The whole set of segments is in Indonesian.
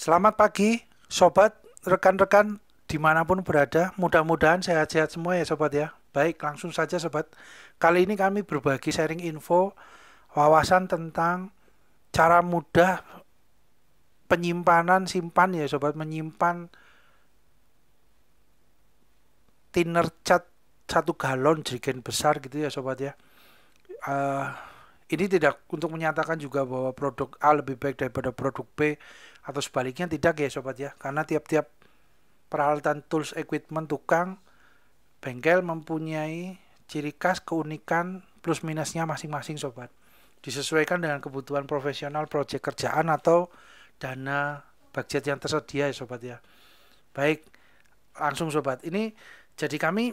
Selamat pagi, sobat, rekan-rekan dimanapun berada. Mudah-mudahan sehat-sehat semua ya sobat ya. Baik, langsung saja sobat. Kali ini kami berbagi sharing info, wawasan tentang cara mudah penyimpanan, simpan ya sobat, menyimpan thinner cat satu galon jerigen besar gitu ya sobat ya. Uh, ini tidak untuk menyatakan juga bahwa produk A lebih baik daripada produk B atau sebaliknya tidak ya sobat ya karena tiap-tiap peralatan tools equipment tukang bengkel mempunyai ciri khas keunikan plus minusnya masing-masing sobat disesuaikan dengan kebutuhan profesional proyek kerjaan atau dana budget yang tersedia ya sobat ya baik langsung sobat ini jadi kami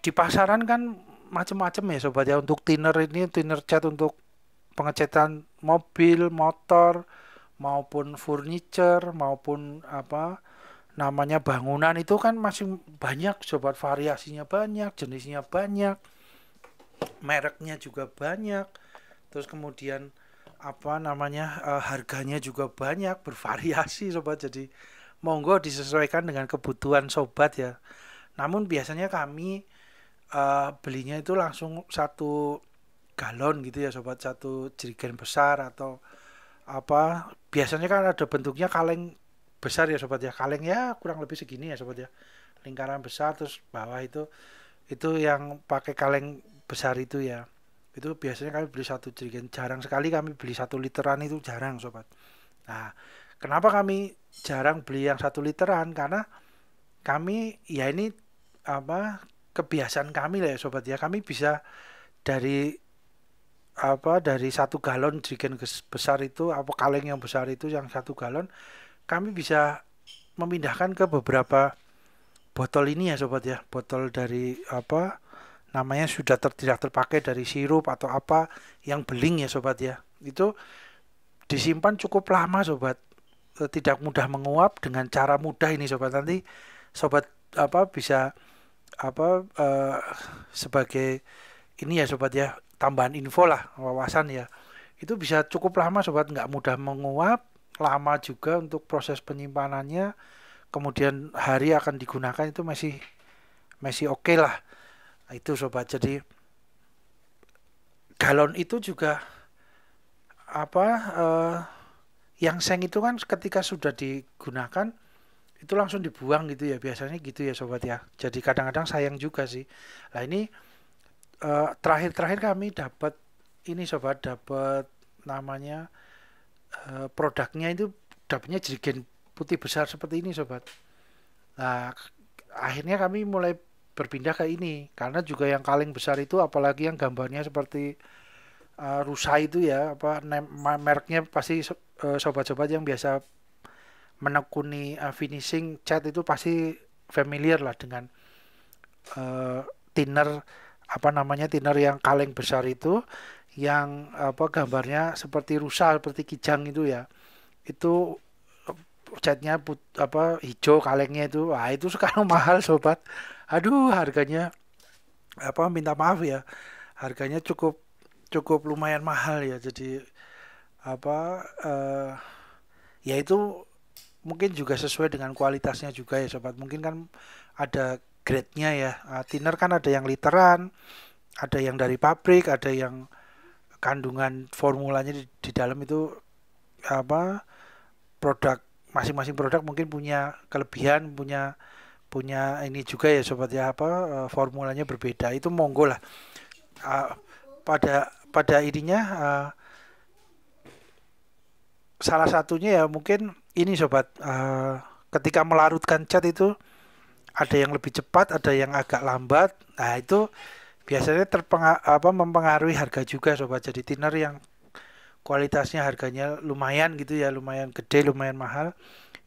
di pasaran kan macam-macam ya sobat ya untuk thinner ini thinner cat untuk pengecatan mobil motor maupun furniture maupun apa namanya bangunan itu kan masih banyak sobat variasinya banyak jenisnya banyak mereknya juga banyak terus kemudian apa namanya uh, harganya juga banyak bervariasi sobat jadi monggo disesuaikan dengan kebutuhan sobat ya namun biasanya kami uh, belinya itu langsung satu galon gitu ya sobat satu jerigen besar atau apa biasanya kan ada bentuknya kaleng besar ya sobat ya kaleng ya kurang lebih segini ya sobat ya lingkaran besar terus bawah itu itu yang pakai kaleng besar itu ya itu biasanya kami beli satu jerigen jarang sekali kami beli satu literan itu jarang sobat nah kenapa kami jarang beli yang satu literan karena kami ya ini apa kebiasaan kami lah ya sobat ya kami bisa dari apa dari satu galon jerigen besar itu apa kaleng yang besar itu yang satu galon kami bisa memindahkan ke beberapa botol ini ya sobat ya botol dari apa namanya sudah ter, tidak terpakai dari sirup atau apa yang beling ya sobat ya itu disimpan cukup lama sobat e, tidak mudah menguap dengan cara mudah ini sobat nanti sobat apa bisa apa uh, sebagai ini ya sobat ya tambahan info lah wawasan ya itu bisa cukup lama sobat nggak mudah menguap lama juga untuk proses penyimpanannya kemudian hari akan digunakan itu masih masih oke okay lah itu sobat jadi galon itu juga apa eh, yang seng itu kan ketika sudah digunakan itu langsung dibuang gitu ya biasanya gitu ya sobat ya jadi kadang-kadang sayang juga sih nah ini Eh, terakhir-terakhir kami dapat ini sobat dapat namanya uh, produknya itu dapatnya jerigen putih besar seperti ini sobat. Nah akhirnya kami mulai berpindah ke ini karena juga yang kaleng besar itu apalagi yang gambarnya seperti uh, rusa itu ya apa mereknya pasti sobat sobat-sobat yang biasa menekuni uh, finishing cat itu pasti familiar lah dengan uh, thinner apa namanya tiner yang kaleng besar itu yang apa gambarnya seperti rusa seperti kijang itu ya itu catnya put, apa hijau kalengnya itu wah itu sekarang mahal sobat aduh harganya apa minta maaf ya harganya cukup cukup lumayan mahal ya jadi apa eh, ya itu mungkin juga sesuai dengan kualitasnya juga ya sobat mungkin kan ada grade-nya ya. Uh, ah, thinner kan ada yang literan, ada yang dari pabrik, ada yang kandungan formulanya di, di dalam itu apa produk masing-masing produk mungkin punya kelebihan, punya punya ini juga ya sobat ya apa eh, formulanya berbeda. Itu monggo lah. Uh, pada pada ininya uh, salah satunya ya mungkin ini sobat uh, ketika melarutkan cat itu ada yang lebih cepat, ada yang agak lambat. Nah, itu biasanya apa mempengaruhi harga juga sobat. Jadi thinner yang kualitasnya harganya lumayan gitu ya, lumayan gede, lumayan mahal.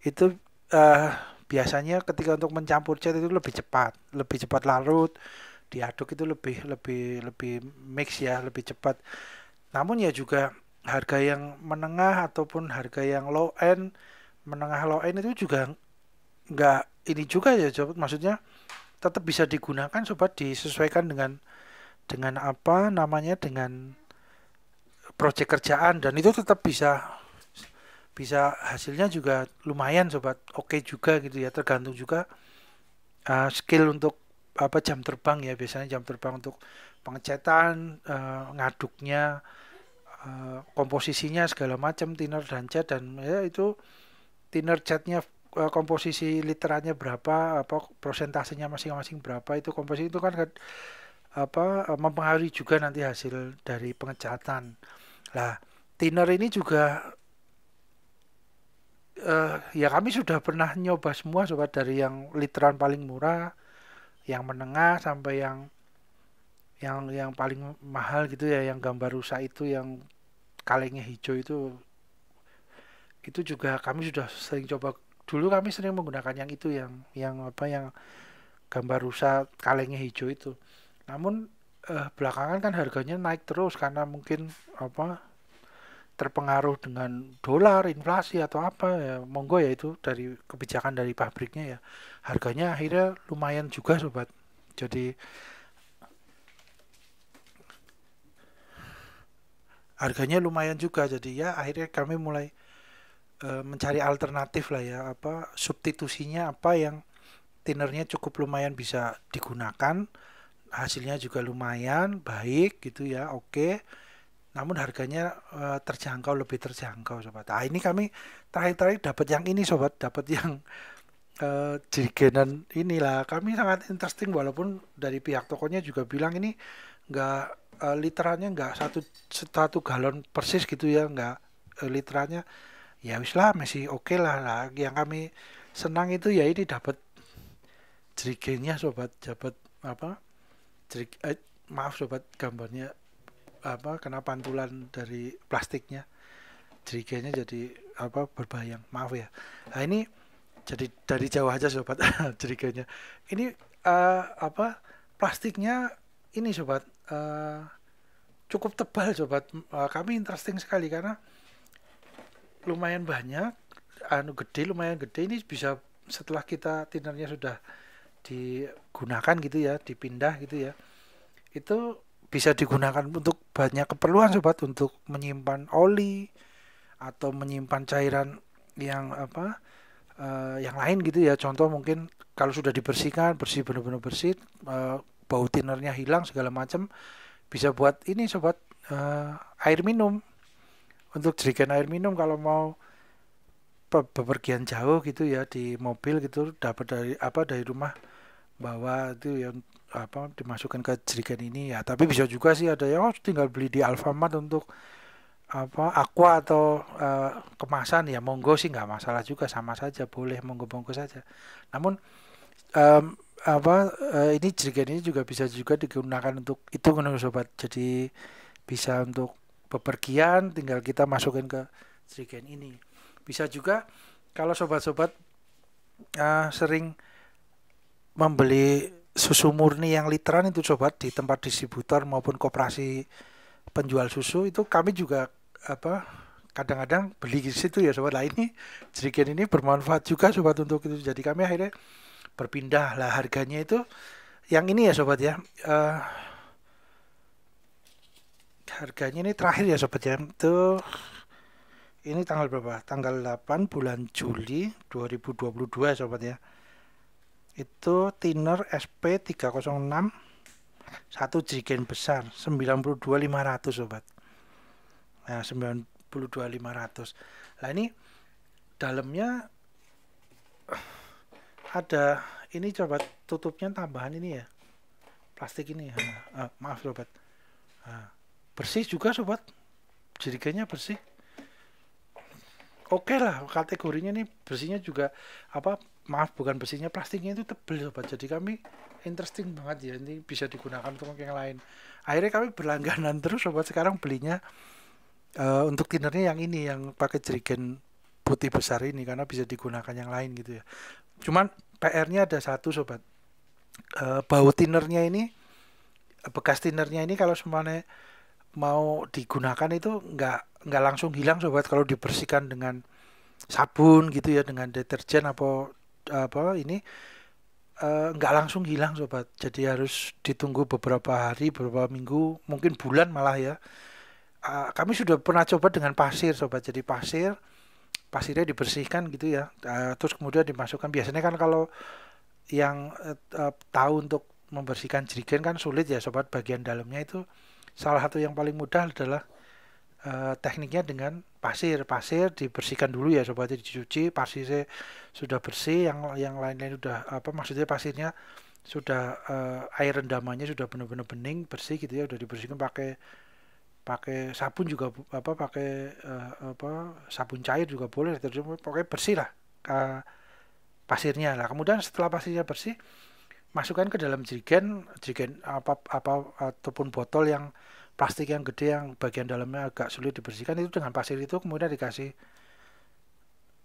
Itu uh, biasanya ketika untuk mencampur cat itu lebih cepat, lebih cepat larut, diaduk itu lebih lebih lebih mix ya, lebih cepat. Namun ya juga harga yang menengah ataupun harga yang low end, menengah low end itu juga nggak ini juga ya sobat. maksudnya tetap bisa digunakan sobat disesuaikan dengan dengan apa namanya dengan proyek kerjaan dan itu tetap bisa bisa hasilnya juga lumayan sobat oke okay juga gitu ya tergantung juga uh, skill untuk apa jam terbang ya biasanya jam terbang untuk pengecatan uh, eh, ngaduknya uh, komposisinya segala macam thinner dan cat dan ya itu thinner catnya Eh, komposisi literatnya berapa apa prosentasenya masing-masing berapa itu komposisi itu kan apa eh, mempengaruhi juga nanti hasil dari pengecatan lah thinner ini juga uh, ya kami sudah pernah nyoba semua sobat dari yang literan paling murah yang menengah sampai yang yang yang paling mahal gitu ya yang gambar rusak itu yang kalengnya hijau itu itu juga kami sudah sering coba dulu kami sering menggunakan yang itu yang yang apa yang gambar rusa kalengnya hijau itu namun eh, belakangan kan harganya naik terus karena mungkin apa terpengaruh dengan dolar, inflasi atau apa ya monggo ya itu dari kebijakan dari pabriknya ya harganya akhirnya lumayan juga sobat jadi harganya lumayan juga jadi ya akhirnya kami mulai Eh, mencari alternatif lah ya apa substitusinya apa yang tinernya cukup lumayan bisa digunakan hasilnya juga lumayan baik gitu ya oke okay. namun harganya uh, terjangkau lebih terjangkau sobat ah ini kami terakhir-terakhir dapat yang ini sobat dapat yang uh, eh, jigenan inilah kami sangat interesting walaupun dari pihak tokonya juga bilang ini nggak uh, literannya nggak satu satu galon persis gitu ya nggak uh, literannya ya wis lah masih oke okay lah, lah yang kami senang itu ya ini dapat jerigennya sobat dapat apa jerik eh, maaf sobat gambarnya apa kena pantulan dari plastiknya jerigennya jadi apa berbayang maaf ya nah ini jadi dari jauh aja sobat jerigennya ini uh, apa plastiknya ini sobat uh, cukup tebal sobat uh, kami interesting sekali karena lumayan banyak anu gede lumayan gede ini bisa setelah kita tinernya sudah digunakan gitu ya dipindah gitu ya itu bisa digunakan untuk banyak keperluan sobat untuk menyimpan oli atau menyimpan cairan yang apa uh, yang lain gitu ya contoh mungkin kalau sudah dibersihkan bersih benar-benar bersih uh, bau tinernya hilang segala macam bisa buat ini sobat uh, air minum untuk jerigen air minum kalau mau bepergian jauh gitu ya di mobil gitu dapat dari apa dari rumah bawa itu yang apa dimasukkan ke jerigen ini ya tapi bisa juga sih ada yang oh, tinggal beli di Alfamart untuk apa aqua atau uh, kemasan ya monggo sih nggak masalah juga sama saja boleh monggo monggo saja namun um, apa uh, ini jerigen ini juga bisa juga digunakan untuk itu menurut sobat jadi bisa untuk bepergian tinggal kita masukin ke jerigen ini bisa juga kalau sobat-sobat uh, sering membeli susu murni yang literan itu sobat di tempat distributor maupun koperasi penjual susu itu kami juga apa kadang-kadang beli di situ ya sobat lain nah, ini jerigen ini bermanfaat juga sobat untuk itu jadi kami akhirnya berpindah lah harganya itu yang ini ya sobat ya uh, harganya ini terakhir ya sobat ya itu ini tanggal berapa tanggal 8 bulan Juli 2022 sobat ya itu thinner SP306 satu jigen besar 92500 sobat nah 92500 nah ini dalamnya ada ini coba tutupnya tambahan ini ya plastik ini ya. Ah, ah maaf sobat ah bersih juga sobat jeriganya bersih oke okay lah kategorinya nih bersihnya juga apa maaf bukan bersihnya plastiknya itu tebel sobat jadi kami interesting banget ya ini bisa digunakan untuk yang lain akhirnya kami berlangganan terus sobat sekarang belinya uh, untuk tinernya yang ini yang pakai jerigen putih besar ini karena bisa digunakan yang lain gitu ya cuman PR-nya ada satu sobat uh, bau tinernya ini bekas tinernya ini kalau semuanya mau digunakan itu nggak nggak langsung hilang sobat kalau dibersihkan dengan sabun gitu ya dengan deterjen apa apa ini uh, nggak langsung hilang sobat jadi harus ditunggu beberapa hari beberapa minggu mungkin bulan malah ya uh, kami sudah pernah coba dengan pasir sobat jadi pasir pasirnya dibersihkan gitu ya uh, terus kemudian dimasukkan biasanya kan kalau yang uh, tahu untuk membersihkan jerigen kan sulit ya sobat bagian dalamnya itu salah satu yang paling mudah adalah uh, tekniknya dengan pasir pasir dibersihkan dulu ya sobatnya dicuci pasirnya sudah bersih yang yang lain-lain sudah apa maksudnya pasirnya sudah uh, air rendamannya sudah benar-benar bening bersih gitu ya sudah dibersihkan pakai pakai sabun juga apa pakai uh, apa sabun cair juga boleh terus pokoknya bersih lah uh, pasirnya lah kemudian setelah pasirnya bersih masukkan ke dalam jerigen jerigen apa apa ataupun botol yang plastik yang gede yang bagian dalamnya agak sulit dibersihkan itu dengan pasir itu kemudian dikasih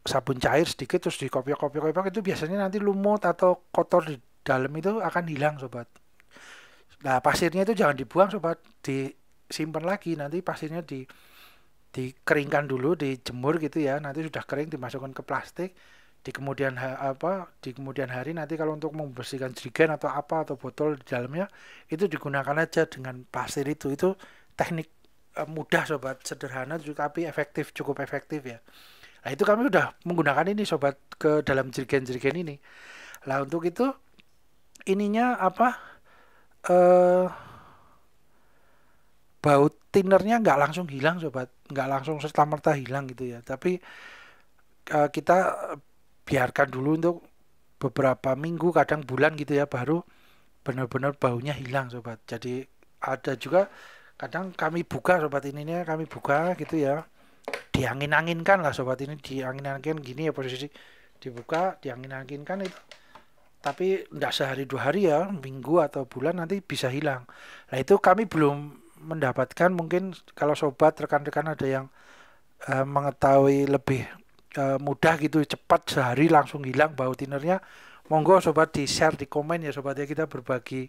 sabun cair sedikit terus dikopiok-kopiok itu biasanya nanti lumut atau kotor di dalam itu akan hilang sobat nah pasirnya itu jangan dibuang sobat disimpan lagi nanti pasirnya di dikeringkan dulu dijemur gitu ya nanti sudah kering dimasukkan ke plastik di kemudian ha apa di kemudian hari nanti kalau untuk membersihkan jerigen atau apa atau botol di dalamnya itu digunakan aja dengan pasir itu itu teknik eh, mudah sobat sederhana juga tapi efektif cukup efektif ya nah itu kami sudah menggunakan ini sobat ke dalam jerigen-jerigen ini lah untuk itu ininya apa eh baut tinernya nggak langsung hilang sobat nggak langsung serta merta hilang gitu ya tapi eh, kita biarkan dulu untuk beberapa minggu kadang bulan gitu ya baru benar-benar baunya hilang sobat jadi ada juga kadang kami buka sobat ini nih kami buka gitu ya diangin-anginkan lah sobat ini diangin-anginkan gini ya posisi dibuka diangin-anginkan itu tapi tidak sehari dua hari ya minggu atau bulan nanti bisa hilang nah itu kami belum mendapatkan mungkin kalau sobat rekan-rekan ada yang eh, mengetahui lebih e, mudah gitu cepat sehari langsung hilang bau tinernya monggo sobat di share di komen ya sobat ya kita berbagi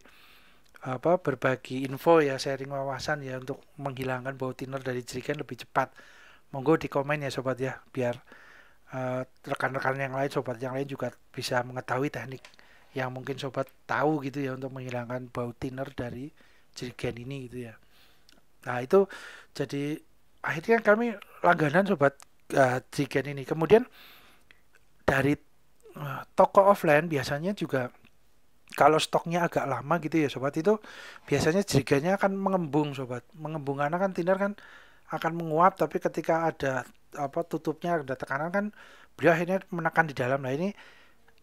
apa berbagi info ya sharing wawasan ya untuk menghilangkan bau tiner dari jerigen lebih cepat monggo di komen ya sobat ya biar eh, rekan-rekan uh, yang lain sobat yang lain juga bisa mengetahui teknik yang mungkin sobat tahu gitu ya untuk menghilangkan bau tiner dari jerigen ini gitu ya nah itu jadi akhirnya kami langganan sobat uh, eh, Jigen ini. Kemudian dari uh, toko offline biasanya juga kalau stoknya agak lama gitu ya sobat itu biasanya jigennya akan mengembung sobat mengembung karena kan tinder kan akan menguap tapi ketika ada apa tutupnya ada tekanan kan beliau akhirnya menekan di dalam nah ini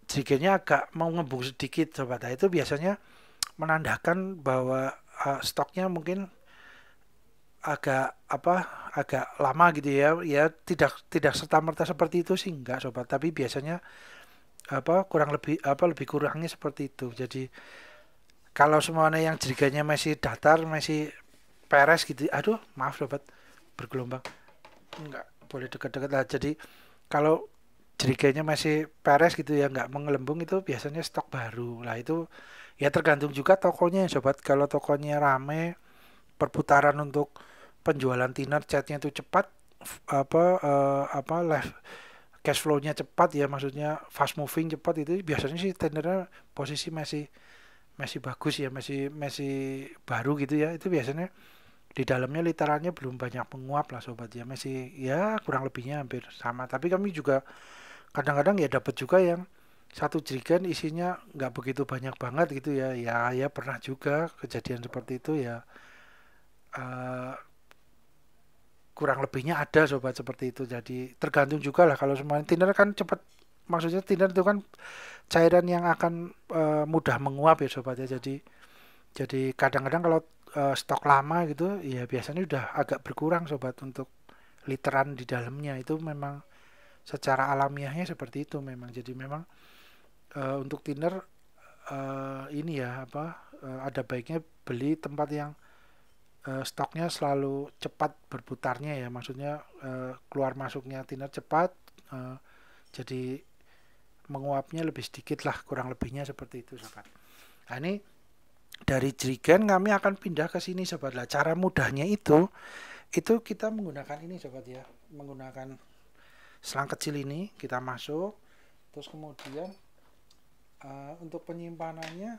jigennya agak mengembung sedikit sobat nah itu biasanya menandakan bahwa uh, stoknya mungkin agak apa agak lama gitu ya ya tidak tidak serta merta seperti itu sih enggak sobat tapi biasanya apa kurang lebih apa lebih kurangnya seperti itu jadi kalau semuanya yang jeriganya masih datar masih peres gitu aduh maaf sobat bergelombang enggak boleh dekat-dekat lah jadi kalau jeriganya masih peres gitu ya enggak mengelembung itu biasanya stok baru lah itu ya tergantung juga tokonya sobat kalau tokonya rame perputaran untuk penjualan thinner catnya itu cepat apa uh, apa live cash flow-nya cepat ya maksudnya fast moving cepat itu biasanya sih tendernya posisi masih masih bagus ya masih masih baru gitu ya itu biasanya di dalamnya literalnya belum banyak menguap lah sobat ya masih ya kurang lebihnya hampir sama tapi kami juga kadang-kadang ya dapat juga yang satu jerigen isinya nggak begitu banyak banget gitu ya ya ya pernah juga kejadian seperti itu ya uh, kurang lebihnya ada sobat seperti itu jadi tergantung juga lah kalau semuanya Tinder kan cepat maksudnya Tinder itu kan cairan yang akan e, mudah menguap ya sobat ya jadi jadi kadang-kadang kalau e, stok lama gitu ya biasanya udah agak berkurang sobat untuk literan di dalamnya itu memang secara alamiahnya seperti itu memang jadi memang e, untuk Tinder e, ini ya apa e, ada baiknya beli tempat yang uh, stoknya selalu cepat berputarnya ya maksudnya uh, keluar masuknya thinner cepat uh, jadi menguapnya lebih sedikit lah kurang lebihnya seperti itu sobat nah ini dari jerigen kami akan pindah ke sini sobat lah cara mudahnya itu itu kita menggunakan ini sobat ya menggunakan selang kecil ini kita masuk terus kemudian uh, untuk penyimpanannya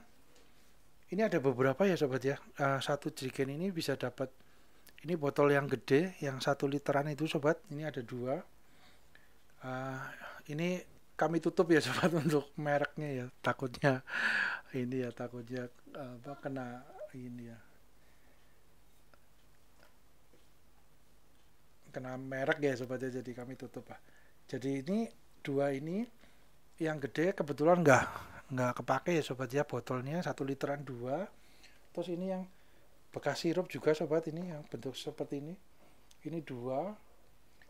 ini ada beberapa ya sobat ya uh, satu jerigen ini bisa dapat ini botol yang gede yang satu literan itu sobat ini ada dua uh, ini kami tutup ya sobat untuk mereknya ya takutnya ini ya takutnya uh, apa kena ini ya kena merek ya sobat ya jadi kami tutup ah. jadi ini dua ini yang gede kebetulan enggak nggak kepake ya sobat ya botolnya satu literan dua terus ini yang bekas sirup juga sobat ini yang bentuk seperti ini ini dua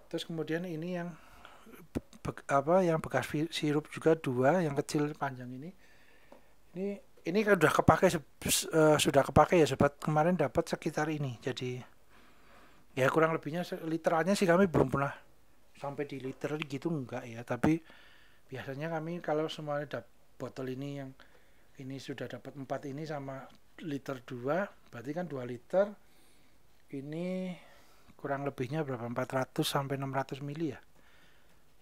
terus kemudian ini yang be, apa yang bekas sirup juga dua yang kecil panjang ini ini ini sudah kan kepake eh, sudah kepake ya sobat kemarin dapat sekitar ini jadi ya kurang lebihnya literannya sih kami belum pernah sampai di liter gitu enggak ya tapi biasanya kami kalau semuanya dapat botol ini yang ini sudah dapat 4 ini sama liter 2 berarti kan 2 liter ini kurang lebihnya berapa 400 sampai 600 mili ya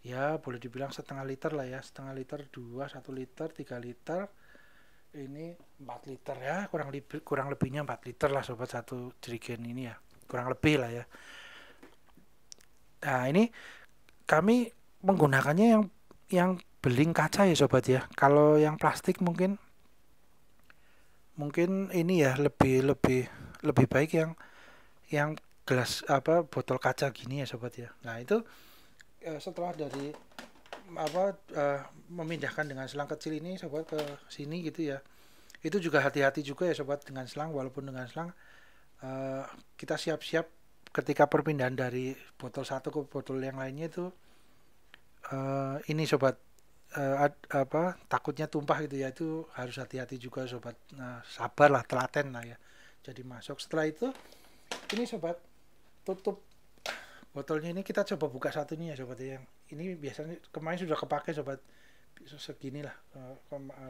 ya boleh dibilang setengah liter lah ya setengah liter 2 1 liter 3 liter ini 4 liter ya kurang lebih kurang lebihnya 4 liter lah sobat satu jerigen ini ya kurang lebih lah ya nah ini kami menggunakannya yang yang beling kaca ya sobat ya kalau yang plastik mungkin mungkin ini ya lebih lebih lebih baik yang yang gelas apa botol kaca gini ya sobat ya nah itu e, setelah dari apa uh, memindahkan dengan selang kecil ini sobat ke sini gitu ya itu juga hati-hati juga ya sobat dengan selang walaupun dengan selang uh, kita siap-siap ketika perpindahan dari botol satu ke botol yang lainnya itu uh, ini sobat uh, ad, apa takutnya tumpah gitu ya itu harus hati-hati juga sobat nah, sabarlah telaten lah ya jadi masuk setelah itu ini sobat tutup botolnya ini kita coba buka satu nih ya sobat ya yang ini biasanya kemarin sudah kepake sobat segini lah eh,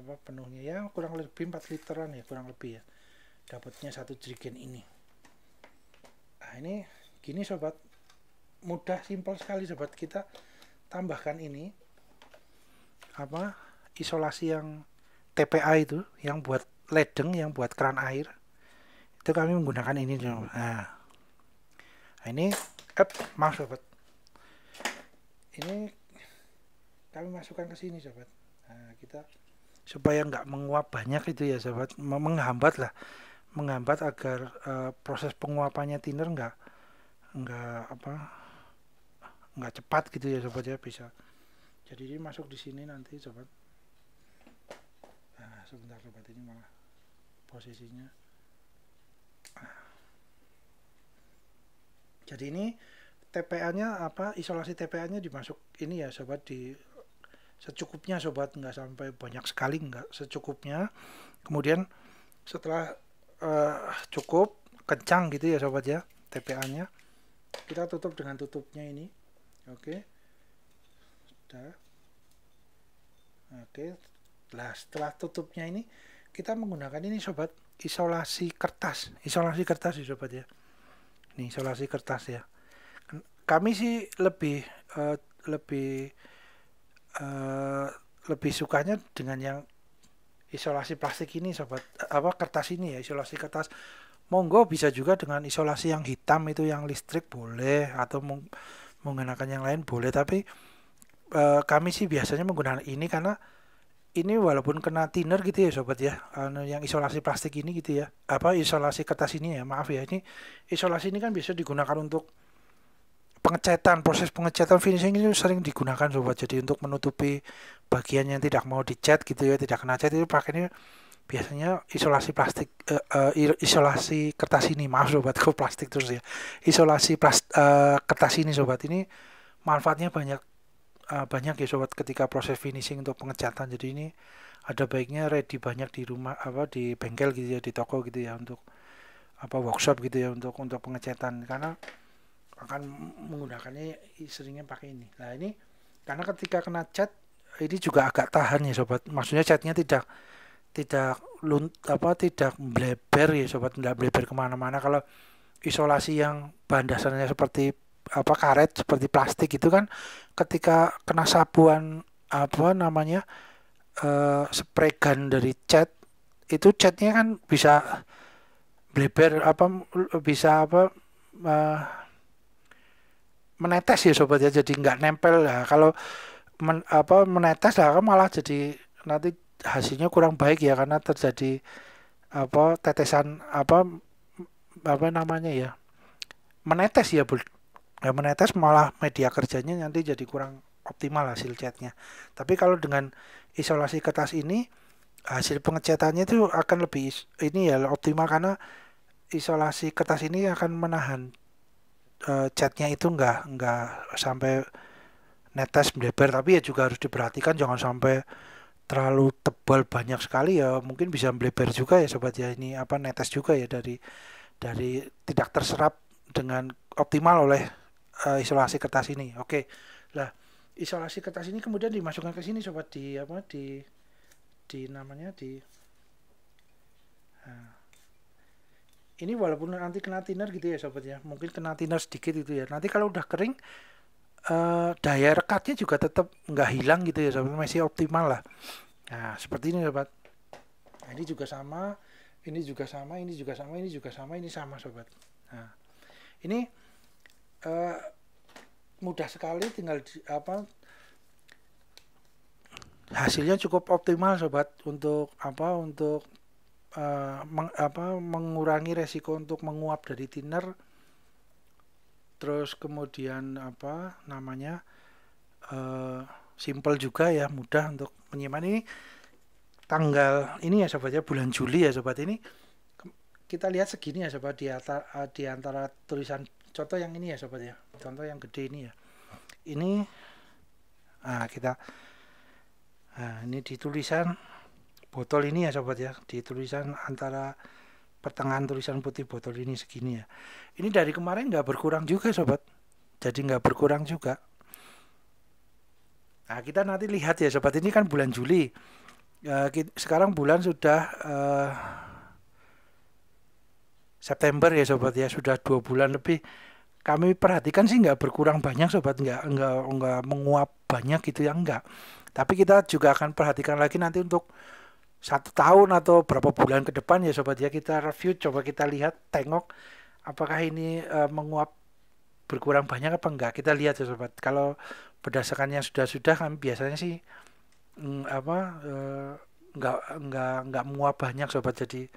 apa penuhnya ya kurang lebih 4 literan ya kurang lebih ya dapatnya satu jerigen ini nah ini gini sobat mudah simpel sekali sobat kita tambahkan ini apa isolasi yang TPA itu yang buat ledeng yang buat keran air itu kami menggunakan ini dulu nah, nah ini up maaf sobat ini kami masukkan ke sini sobat nah, kita supaya nggak menguap banyak itu ya sobat menghambat lah menghambat agar uh, proses penguapannya thinner nggak nggak apa nggak cepat gitu ya sobat ya bisa jadi ini masuk di sini nanti sobat nah sebentar sobat ini malah posisinya nah. jadi ini TPA nya apa isolasi TPA nya dimasuk ini ya sobat di secukupnya sobat nggak sampai banyak sekali nggak secukupnya kemudian setelah uh, cukup kencang gitu ya sobat ya TPA nya kita tutup dengan tutupnya ini oke okay kita oke nah setelah tutupnya ini kita menggunakan ini sobat isolasi kertas isolasi kertas sih sobat ya ini isolasi kertas ya kami sih lebih uh, lebih uh, lebih sukanya dengan yang isolasi plastik ini sobat apa kertas ini ya isolasi kertas monggo bisa juga dengan isolasi yang hitam itu yang listrik boleh atau menggunakan yang lain boleh tapi uh, kami sih biasanya menggunakan ini karena ini walaupun kena thinner gitu ya sobat ya anu, yang isolasi plastik ini gitu ya apa isolasi kertas ini ya maaf ya ini isolasi ini kan bisa digunakan untuk pengecatan proses pengecatan finishing ini sering digunakan sobat jadi untuk menutupi bagian yang tidak mau dicat gitu ya tidak kena cat itu pakainya biasanya isolasi plastik uh, uh, isolasi kertas ini maaf sobat kok plastik terus ya isolasi plast uh, kertas ini sobat ini manfaatnya banyak uh, banyak ya sobat ketika proses finishing untuk pengecatan jadi ini ada baiknya ready banyak di rumah apa di bengkel gitu ya di toko gitu ya untuk apa workshop gitu ya untuk untuk pengecatan karena akan menggunakannya seringnya pakai ini nah ini karena ketika kena cat ini juga agak tahan ya sobat maksudnya catnya tidak tidak lun, apa tidak bleber ya sobat tidak bleber kemana-mana kalau isolasi yang bahan dasarnya seperti apa karet seperti plastik itu kan ketika kena sapuan apa namanya uh, spray gun dari cat itu catnya kan bisa bleber apa bisa apa uh, menetes ya sobat ya jadi nggak nempel lah kalau men, apa menetes lah kan malah jadi nanti hasilnya kurang baik ya karena terjadi apa tetesan apa apa namanya ya menetes ya nggak menetes malah media kerjanya nanti jadi kurang optimal hasil catnya. Tapi kalau dengan isolasi kertas ini hasil pengecatannya itu akan lebih ini ya optimal karena isolasi kertas ini akan menahan e, eh, catnya itu nggak nggak sampai netes melebar tapi ya juga harus diperhatikan jangan sampai terlalu tebal banyak sekali ya mungkin bisa melebar juga ya sobat ya ini apa netes juga ya dari dari tidak terserap dengan optimal oleh uh, isolasi kertas ini. Oke. Lah, isolasi kertas ini kemudian dimasukkan ke sini sobat di apa di di namanya di nah. ini walaupun nanti kena thinner gitu ya sobat ya. Mungkin kena thinner sedikit itu ya. Nanti kalau udah kering uh, daya rekatnya juga tetap nggak hilang gitu ya sobat masih optimal lah nah seperti ini sobat nah, ini juga sama ini juga sama ini juga sama ini juga sama ini sama sobat nah ini uh, mudah sekali tinggal di, apa hasilnya cukup optimal sobat untuk apa untuk uh, meng, apa mengurangi resiko untuk menguap dari thinner terus kemudian apa namanya uh, simple juga ya mudah untuk menyimpan ini tanggal ini ya sobat ya bulan Juli ya sobat ini kita lihat segini ya sobat di atas, di antara tulisan contoh yang ini ya sobat ya contoh yang gede ini ya ini nah kita nah ini ditulisan botol ini ya sobat ya ditulisan antara pertengahan tulisan putih botol ini segini ya ini dari kemarin nggak berkurang juga sobat jadi nggak berkurang juga Nah, kita nanti lihat ya sobat ini kan bulan Juli. Eh, sekarang bulan sudah uh, September ya sobat ya sudah dua bulan lebih kami perhatikan sih nggak berkurang banyak sobat nggak nggak nggak menguap banyak gitu ya nggak tapi kita juga akan perhatikan lagi nanti untuk satu tahun atau berapa bulan ke depan ya sobat ya kita review coba kita lihat tengok apakah ini uh, menguap berkurang banyak apa enggak kita lihat ya sobat kalau berdasarkan yang sudah-sudah kami biasanya sih mm, apa uh, nggak nggak nggak menguap banyak sobat jadi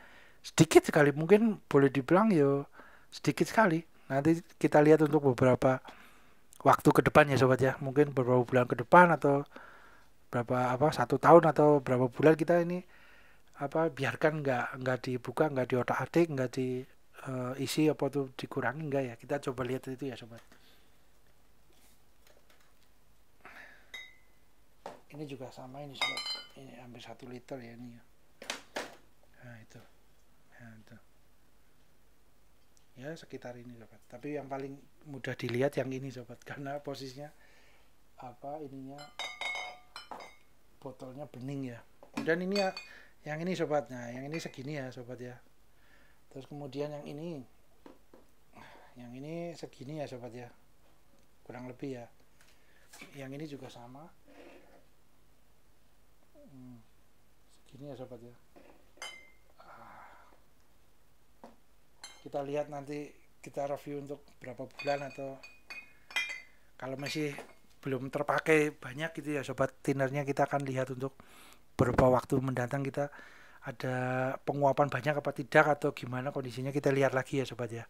sedikit sekali mungkin boleh dibilang ya sedikit sekali nanti kita lihat untuk beberapa waktu ke depan ya sobat ya mungkin beberapa bulan ke depan atau berapa apa satu tahun atau berapa bulan kita ini apa biarkan nggak nggak dibuka nggak diotak atik nggak diisi eh, uh, apa tuh dikurangi nggak ya kita coba lihat itu ya sobat ini juga sama ini sobat ini ambil satu liter ya ini ya. nah itu ya sekitar ini sobat tapi yang paling mudah dilihat yang ini sobat karena posisinya apa ininya botolnya bening ya dan ini ya yang ini sobat nah yang ini segini ya sobat ya terus kemudian yang ini yang ini segini ya sobat ya kurang lebih ya yang ini juga sama hmm, segini ya sobat ya kita lihat nanti kita review untuk berapa bulan atau kalau masih belum terpakai banyak gitu ya sobat tinernya kita akan lihat untuk berapa waktu mendatang kita ada penguapan banyak apa tidak atau gimana kondisinya kita lihat lagi ya sobat ya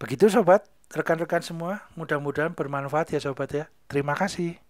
begitu sobat rekan-rekan semua mudah-mudahan bermanfaat ya sobat ya terima kasih